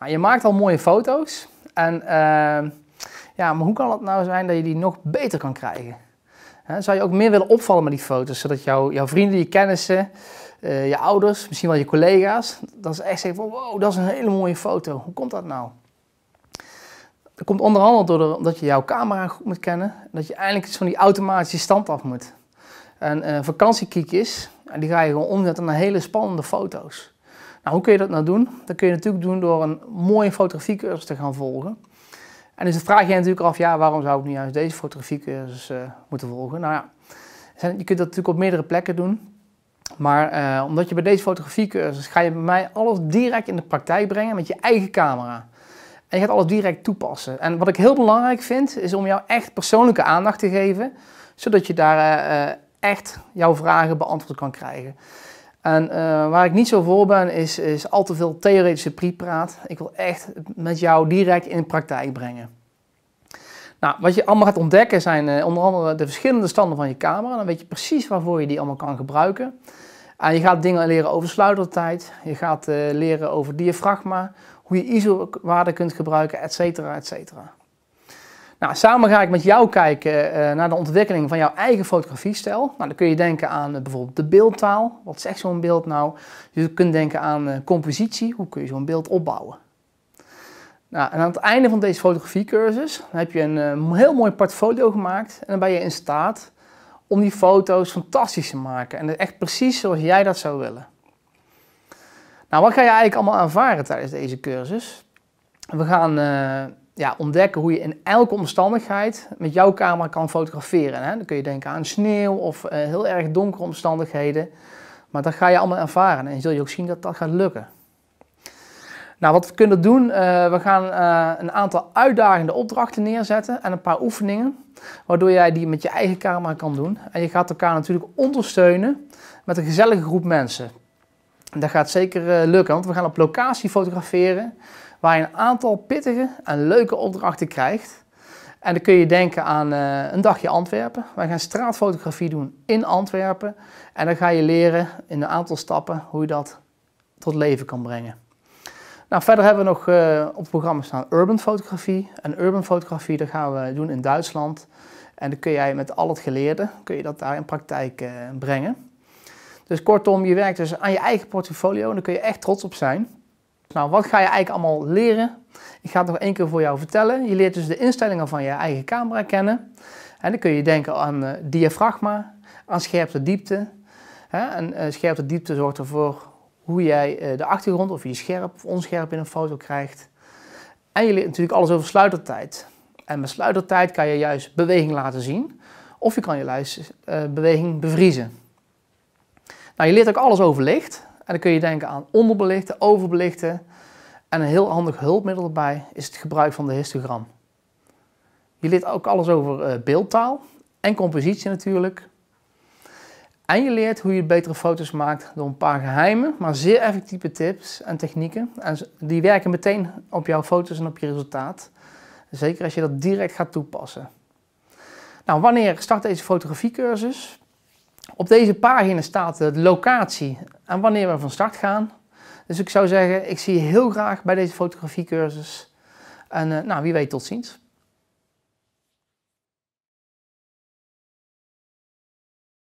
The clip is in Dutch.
Nou, je maakt al mooie foto's. En ehm, ja, maar hoe kan het nou zijn dat je die nog beter kan krijgen? zou je ook meer willen opvallen met die foto's, zodat jouw jouw vrienden, je kennissen, uh, je ouders, misschien wel je collega's, dan ze echt zeggen van wow, dat is een hele mooie foto. Hoe komt dat nou? Dat komt onder andere doordat je jouw camera goed moet kennen, dat je eindelijk eens van die automatische stand af moet. En uh, vakantiekiekjes, die ga je gewoon omzetten naar hele spannende foto's. Nou, hoe kun je dat nou doen? Dat kun je natuurlijk doen door een mooie fotografiecursus te gaan volgen. En dus vraag je natuurlijk af, ja, waarom zou ik nu juist deze fotografiecursus uh, eh, moeten volgen? Nou ja, je kunt dat natuurlijk op meerdere plekken doen. Maar eh, omdat je bij deze fotografiecursus ga je bij mij alles direct in de praktijk brengen met je eigen camera. En je gaat alles direct toepassen. En wat ik heel belangrijk vind, is om jou echt persoonlijke aandacht te geven. Zodat je daar eh, echt jouw vragen beantwoord kan krijgen. En eh, waar ik niet zo voor ben, is, is al te veel theoretische priepraat. Ik wil echt met jou direct in de praktijk brengen. Nou, wat je allemaal gaat ontdekken zijn eh, onder andere de verschillende standen van je camera. Dan weet je precies waarvoor je die allemaal kan gebruiken. En je gaat dingen leren over sluitertijd. Je gaat eh, leren over diafragma. Hoe je ISO-waarden kunt gebruiken, et cetera, et cetera. Nou, samen ga ik met jou kijken eh, naar de ontwikkeling van jouw eigen fotografiestijl. Nou, dan kun je denken aan eh, bijvoorbeeld de beeldtaal. Wat zegt zo'n beeld nou? Je kunt denken aan eh, compositie. Hoe kun je zo'n beeld opbouwen? Nou, en aan het einde van deze fotografiecursus heb je een heel mooi portfolio gemaakt. En dan ben je in staat om die foto's fantastisch te maken. En echt precies zoals jij dat zou willen. Nou, wat ga je eigenlijk allemaal aanvaren tijdens deze cursus? We gaan ja, ontdekken hoe je in elke omstandigheid met jouw camera kan fotograferen. Hè? Dan kun je denken aan sneeuw of eh, heel erg donkere omstandigheden. Maar dat ga je allemaal ervaren en zul je ook zien dat dat gaat lukken. Nou, wat we kunnen doen, eh, we gaan eh, een aantal uitdagende opdrachten neerzetten en een paar oefeningen. Waardoor jij die met je eigen camera kan doen. En je gaat elkaar natuurlijk ondersteunen met een gezellige groep mensen. En dat gaat zeker lukken, want we gaan op locatie fotograferen waar je een aantal pittige en leuke opdrachten krijgt. En dan kun je denken aan eh, een dagje Antwerpen. Wij gaan straatfotografie doen in Antwerpen. En dan ga je leren in een aantal stappen hoe je dat tot leven kan brengen. Nou, verder hebben we nog eh, op het programma staan urban fotografie. En urban fotografie dat gaan we doen in Duitsland. En dan kun jij met al het geleerde, kun je dat daar in praktijk eh, brengen. Dus kortom, je werkt dus aan je eigen portfolio en daar kun je echt trots op zijn. Nou, wat ga je eigenlijk allemaal leren? Ik ga het nog één keer voor jou vertellen. Je leert dus de instellingen van je eigen camera kennen. dan kun je denken aan eh, diafragma, aan scherpte diepte. Hè? En eh, scherpte diepte zorgt ervoor hoe jij eh, de achtergrond, of je scherp of onscherp in een foto krijgt. En je leert natuurlijk alles over sluitertijd. En met sluitertijd kan je juist beweging laten zien. Of je kan je luisterbeweging beweging bevriezen. Nou, je leert ook alles over licht dan kun je denken aan onderbelichten, overbelichten. En een heel handig hulpmiddel erbij is het gebruik van de histogram. Je leert ook alles over eh, beeldtaal en compositie natuurlijk. En je leert hoe je betere foto's maakt door een paar geheime, maar zeer effectieve tips en technieken. En die werken meteen op jouw foto's en op je resultaat. Zeker als je dat direct gaat toepassen. Nou, wanneer start deze fotografiecursus? Op deze pagina staat de locatie en wanneer we van start gaan. Dus ik zou zeggen, ik zie je heel graag bij deze fotografiecursus. En eh, nou, wie weet, tot ziens.